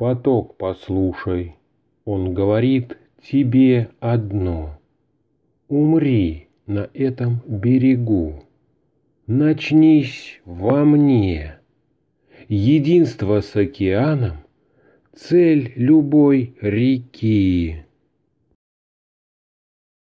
поток послушай. Он говорит тебе одно. Умри на этом берегу. Начнись во мне. Единство с океаном — цель любой реки.